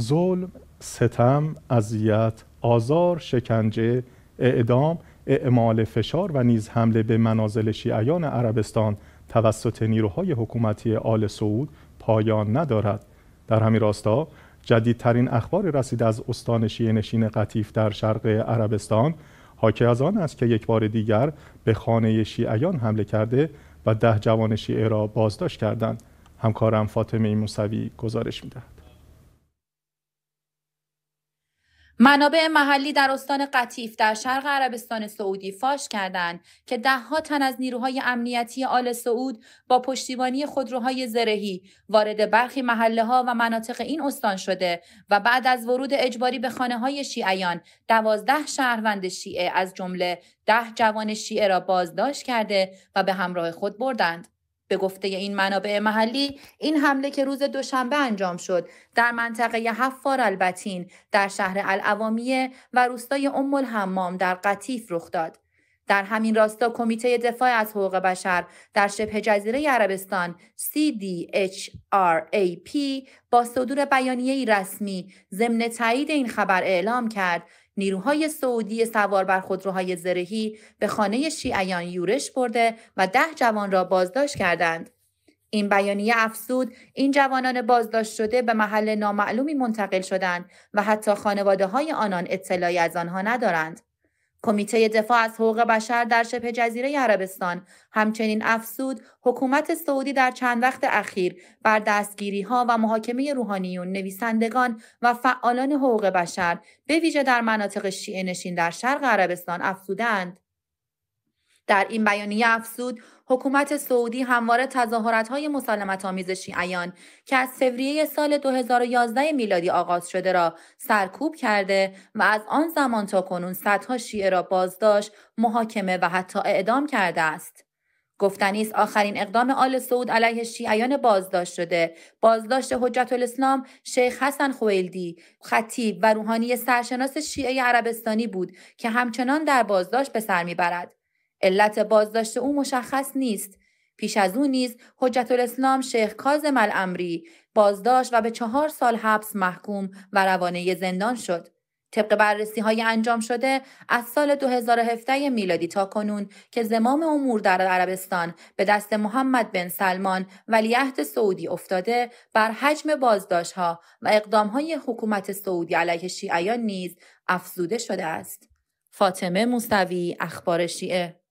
ظلم، ستم، اذیت، آزار، شکنجه، اعدام، اعمال فشار و نیز حمله به منازل شیعیان عربستان توسط نیروهای حکومتی آل سعود پایان ندارد. در همین راستا جدیدترین اخبار رسید از استان شیعه نشین قطیف در شرق عربستان حاکی از آن است که یک بار دیگر به خانه شیعیان حمله کرده و ده جوان شیعه را بازداشت کردند. همکارم فاطمه موسوی گزارش می‌دهد. منابع محلی در استان قطیف در شرق عربستان سعودی فاش کردند که دهها تن از نیروهای امنیتی آل سعود با پشتیبانی خودروهای زرهی وارد برخی محله ها و مناطق این استان شده و بعد از ورود اجباری به خانه های شیعیان دوازده شهروند شیعه از جمله ده جوان شیعه را بازداشت کرده و به همراه خود بردند. به گفته این منابع محلی این حمله که روز دوشنبه انجام شد در منطقه حفار البتین در شهر العوامیه و روستای ام الحمام در قطیف رخ داد در همین راستا کمیته دفاع از حقوق بشر در شبه جزیره عربستان CDHRAP با صدور بیانیه رسمی ضمن تایید این خبر اعلام کرد نیروهای سعودی سوار بر خودروهای زرهی به خانه شیعیان یورش برده و ده جوان را بازداشت کردند. این بیانیه افزود این جوانان بازداشت شده به محل نامعلومی منتقل شدند و حتی خانواده های آنان اطلاعی از آنها ندارند. کمیته دفاع از حقوق بشر در شبه جزیره عربستان همچنین افسود حکومت سعودی در چند وقت اخیر بر دستگیری ها و محاکمه روحانیون نویسندگان و فعالان حقوق بشر به ویژه در مناطق شیعه نشین در شرق عربستان افزودند در این بیانیه افزود حکومت سعودی همواره مسالمت آمیز شیعیان که از فوریه سال 2011 میلادی آغاز شده را سرکوب کرده و از آن زمان تا کنون صدها شیعه را بازداشت، محاکمه و حتی اعدام کرده است. گفتنی است آخرین اقدام آل سعود علیه شیعیان بازداشت شده بازداشت حجت الاسلام شیخ حسن خویلدی خطیب و روحانی سرشناس شیعه عربستانی بود که همچنان در بازداشت به سر میبرد علت بازداشت او مشخص نیست پیش از او نیز حجت الاسلام شیخ کاظم الامری بازداشت و به چهار سال حبس محکوم و روانه زندان شد طبق بررسی های انجام شده از سال 2017 میلادی تا کنون که زمام امور در عربستان به دست محمد بن سلمان ولیعهد سعودی افتاده بر حجم بازداشت ها و اقدام های حکومت سعودی علیه شیعیان نیز افزوده شده است. فاطمه مستوی اخبار شیعه